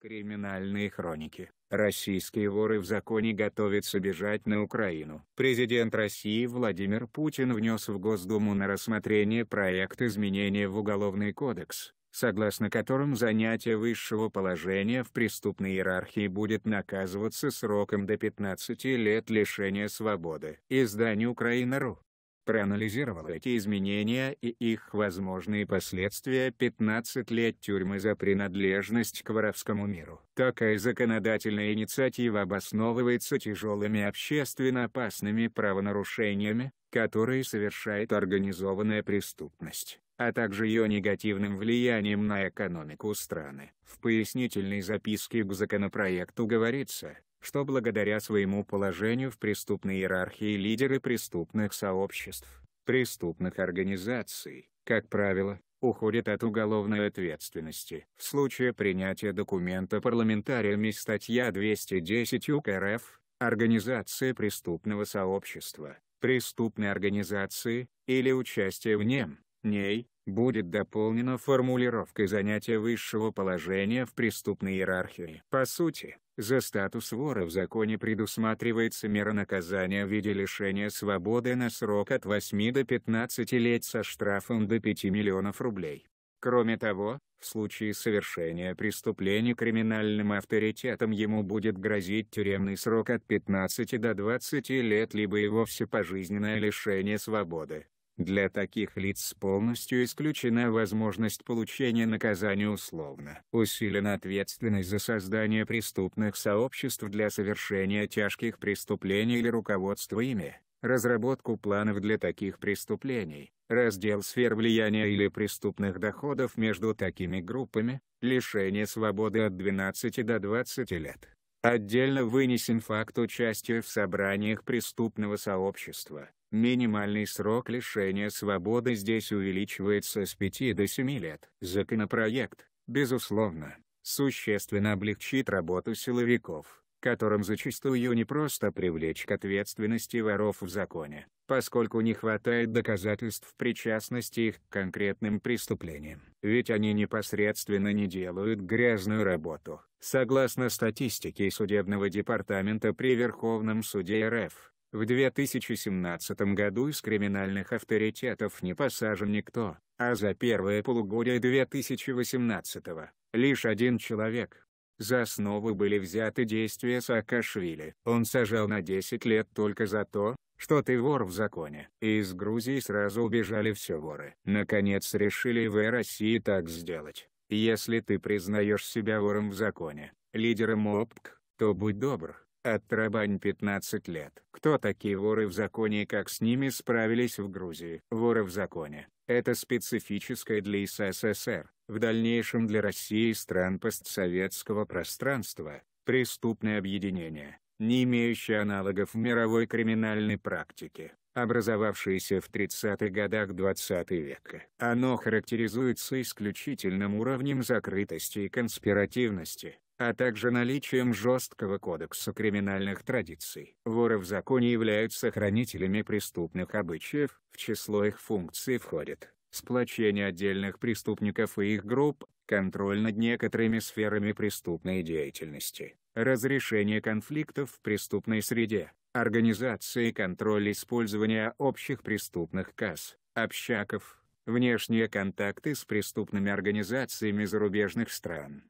Криминальные хроники. Российские воры в законе готовятся бежать на Украину. Президент России Владимир Путин внес в Госдуму на рассмотрение проект изменения в Уголовный кодекс, согласно которым занятие высшего положения в преступной иерархии будет наказываться сроком до 15 лет лишения свободы. Издание Украина.ру Проанализировал эти изменения и их возможные последствия 15 лет тюрьмы за принадлежность к воровскому миру. Такая законодательная инициатива обосновывается тяжелыми общественно опасными правонарушениями, которые совершает организованная преступность а также ее негативным влиянием на экономику страны. В пояснительной записке к законопроекту говорится, что благодаря своему положению в преступной иерархии лидеры преступных сообществ, преступных организаций, как правило, уходят от уголовной ответственности. В случае принятия документа парламентариями статья 210 УК РФ «Организация преступного сообщества», «преступной организации» или «участие в нем», «ней», будет дополнено формулировкой занятия высшего положения в преступной иерархии. По сути, за статус вора в законе предусматривается мера наказания в виде лишения свободы на срок от 8 до 15 лет со штрафом до 5 миллионов рублей. Кроме того, в случае совершения преступления криминальным авторитетом ему будет грозить тюремный срок от 15 до 20 лет либо и вовсе пожизненное лишение свободы. Для таких лиц полностью исключена возможность получения наказания условно. Усилена ответственность за создание преступных сообществ для совершения тяжких преступлений или руководство ими, разработку планов для таких преступлений, раздел сфер влияния или преступных доходов между такими группами, лишение свободы от 12 до 20 лет. Отдельно вынесен факт участия в собраниях преступного сообщества, Минимальный срок лишения свободы здесь увеличивается с 5 до 7 лет. Законопроект, безусловно, существенно облегчит работу силовиков, которым зачастую не просто привлечь к ответственности воров в законе, поскольку не хватает доказательств причастности их к конкретным преступлениям. Ведь они непосредственно не делают грязную работу. Согласно статистике судебного департамента при Верховном суде РФ, в 2017 году из криминальных авторитетов не посажен никто, а за первое полугодие 2018 лишь один человек. За основу были взяты действия Саакашвили. Он сажал на 10 лет только за то, что ты вор в законе. из Грузии сразу убежали все воры. Наконец решили в России так сделать. Если ты признаешь себя вором в законе, лидером ОПК, то будь добр, отрабань 15 лет. Кто такие воры в законе и как с ними справились в Грузии? Воры в законе – это специфическое для СССР, в дальнейшем для России и стран постсоветского пространства, преступное объединение, не имеющее аналогов в мировой криминальной практике образовавшееся в 30-х годах 20 века. Оно характеризуется исключительным уровнем закрытости и конспиративности, а также наличием жесткого кодекса криминальных традиций. Воры в законе являются хранителями преступных обычаев, в число их функций входит сплочение отдельных преступников и их групп, контроль над некоторыми сферами преступной деятельности, разрешение конфликтов в преступной среде, организация и контроль использования общих преступных касс, общаков, внешние контакты с преступными организациями зарубежных стран,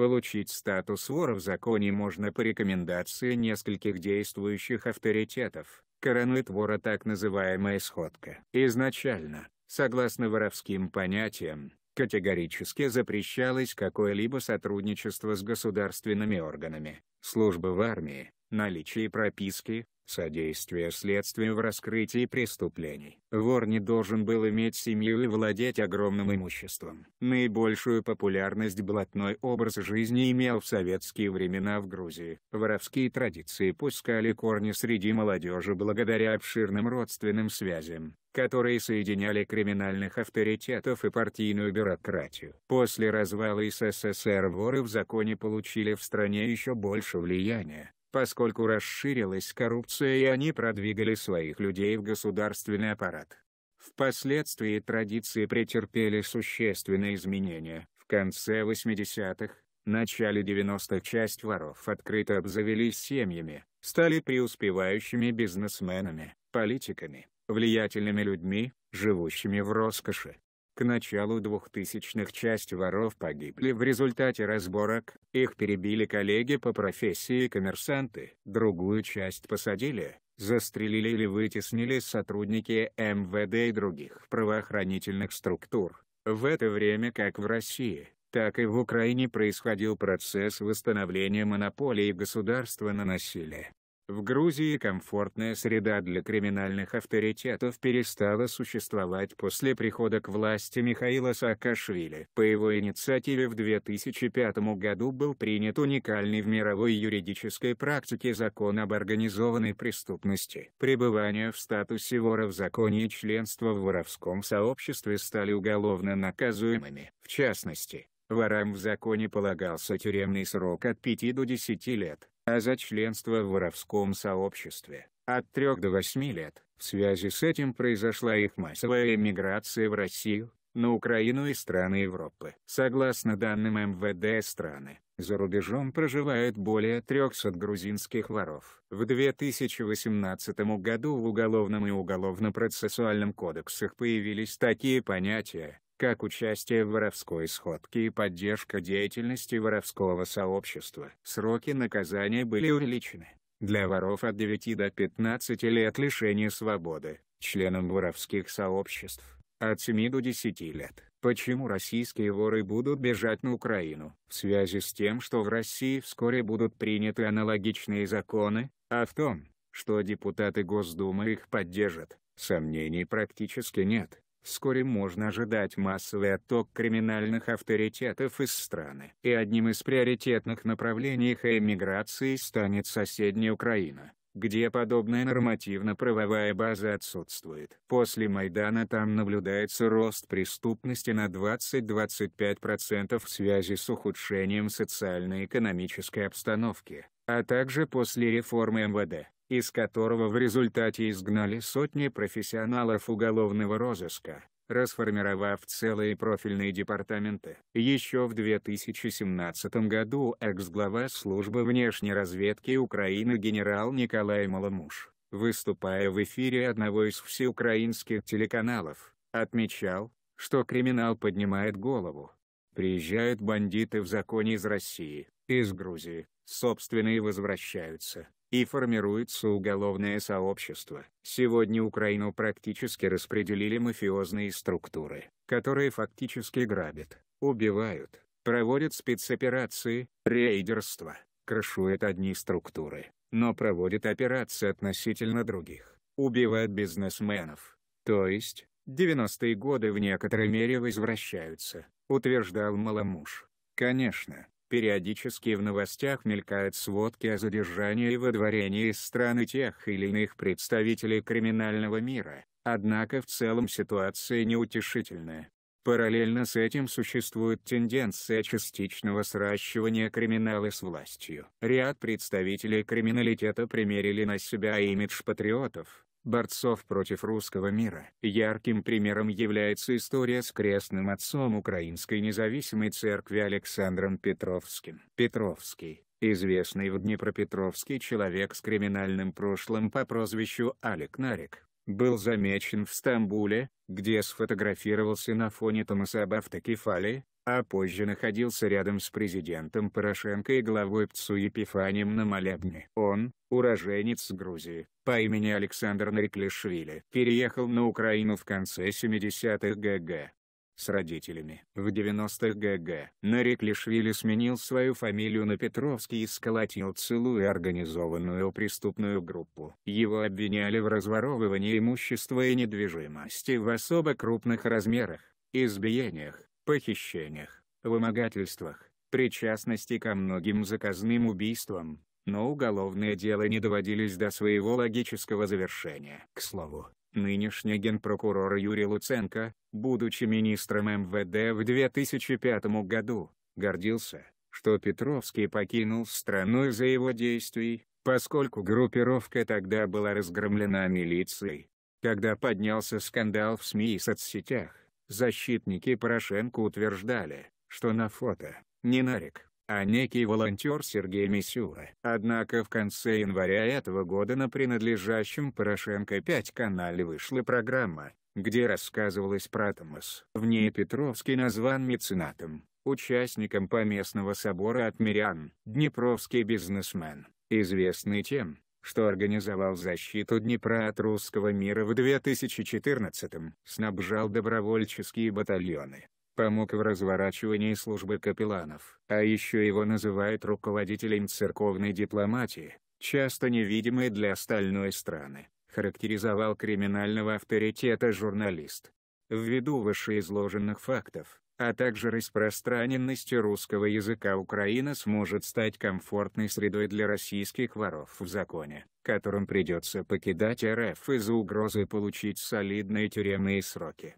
Получить статус вора в законе можно по рекомендации нескольких действующих авторитетов. Коронует вора так называемая сходка. Изначально, согласно воровским понятиям, категорически запрещалось какое-либо сотрудничество с государственными органами, службы в армии, наличие прописки, содействие следствию в раскрытии преступлений. Вор не должен был иметь семью и владеть огромным имуществом. Наибольшую популярность блатной образ жизни имел в советские времена в Грузии. Воровские традиции пускали корни среди молодежи благодаря обширным родственным связям которые соединяли криминальных авторитетов и партийную бюрократию. После развала СССР воры в законе получили в стране еще больше влияния поскольку расширилась коррупция и они продвигали своих людей в государственный аппарат. Впоследствии традиции претерпели существенные изменения. В конце 80-х, начале 90-х часть воров открыто обзавелись семьями, стали преуспевающими бизнесменами, политиками, влиятельными людьми, живущими в роскоши. К началу 2000-х часть воров погибли в результате разборок, их перебили коллеги по профессии коммерсанты. Другую часть посадили, застрелили или вытеснили сотрудники МВД и других правоохранительных структур. В это время как в России, так и в Украине происходил процесс восстановления монополии государства на насилие. В Грузии комфортная среда для криминальных авторитетов перестала существовать после прихода к власти Михаила Саакашвили. По его инициативе в 2005 году был принят уникальный в мировой юридической практике закон об организованной преступности. Пребывание в статусе вора в законе и членство в воровском сообществе стали уголовно наказуемыми. В частности, ворам в законе полагался тюремный срок от 5 до 10 лет а за членство в воровском сообществе. От 3 до 8 лет. В связи с этим произошла их массовая эмиграция в Россию, на Украину и страны Европы. Согласно данным МВД страны, за рубежом проживает более 300 грузинских воров. В 2018 году в Уголовном и Уголовно-процессуальном кодексах появились такие понятия, как участие в воровской сходке и поддержка деятельности воровского сообщества. Сроки наказания были увеличены. Для воров от 9 до 15 лет лишения свободы, членам воровских сообществ – от 7 до 10 лет. Почему российские воры будут бежать на Украину? В связи с тем, что в России вскоре будут приняты аналогичные законы, а в том, что депутаты Госдумы их поддержат, сомнений практически нет. Вскоре можно ожидать массовый отток криминальных авторитетов из страны. И одним из приоритетных направлений их эмиграции станет соседняя Украина где подобная нормативно-правовая база отсутствует. После Майдана там наблюдается рост преступности на 20-25% в связи с ухудшением социально-экономической обстановки, а также после реформы МВД из которого в результате изгнали сотни профессионалов уголовного розыска, расформировав целые профильные департаменты. Еще в 2017 году экс-глава службы внешней разведки Украины генерал Николай Маломуш, выступая в эфире одного из всеукраинских телеканалов, отмечал, что криминал поднимает голову. Приезжают бандиты в законе из России, из Грузии, собственные возвращаются, и формируется уголовное сообщество. Сегодня Украину практически распределили мафиозные структуры, которые фактически грабят, убивают, проводят спецоперации, рейдерство, крышуют одни структуры, но проводят операции относительно других, убивают бизнесменов. То есть, 90-е годы в некоторой мере возвращаются, утверждал Маломуш. Конечно, Периодически в новостях мелькают сводки о задержании и выдворении из страны тех или иных представителей криминального мира, однако в целом ситуация неутешительная. Параллельно с этим существует тенденция частичного сращивания криминала с властью. Ряд представителей криминалитета примерили на себя имидж патриотов, борцов против русского мира. Ярким примером является история с крестным отцом Украинской независимой церкви Александром Петровским. Петровский, известный в Днепропетровске человек с криминальным прошлым по прозвищу Алек Нарик, был замечен в Стамбуле, где сфотографировался на фоне Томаса об автокефалии, а позже находился рядом с президентом Порошенко и главой ПЦУ Епифанием на молебне. Он, уроженец Грузии, по имени Александр Нариклишвили, переехал на Украину в конце 70-х ГГ с родителями. В 90-х ГГ Нариклишвили сменил свою фамилию на Петровский и сколотил целую организованную преступную группу. Его обвиняли в разворовывании имущества и недвижимости в особо крупных размерах избиениях, похищениях, вымогательствах, причастности ко многим заказным убийствам, но уголовные дела не доводились до своего логического завершения. К слову, нынешний генпрокурор Юрий Луценко, будучи министром МВД в 2005 году, гордился, что Петровский покинул страну из-за его действий, поскольку группировка тогда была разгромлена милицией. Когда поднялся скандал в СМИ и соцсетях, Защитники Порошенко утверждали, что на фото не Нарик, а некий волонтер Сергей Мисюра. Однако в конце января этого года на принадлежащем Порошенко 5 канале вышла программа, где рассказывалось про Томас. В ней Петровский назван меценатом, участником поместного собора от Мирян, днепровский бизнесмен, известный тем, что организовал защиту Днепра от русского мира в 2014-м, снабжал добровольческие батальоны, помог в разворачивании службы капелланов, а еще его называют руководителем церковной дипломатии, часто невидимой для остальной страны, характеризовал криминального авторитета журналист. Ввиду вышеизложенных фактов, а также распространенности русского языка Украина сможет стать комфортной средой для российских воров в законе, которым придется покидать РФ из-за угрозы получить солидные тюремные сроки.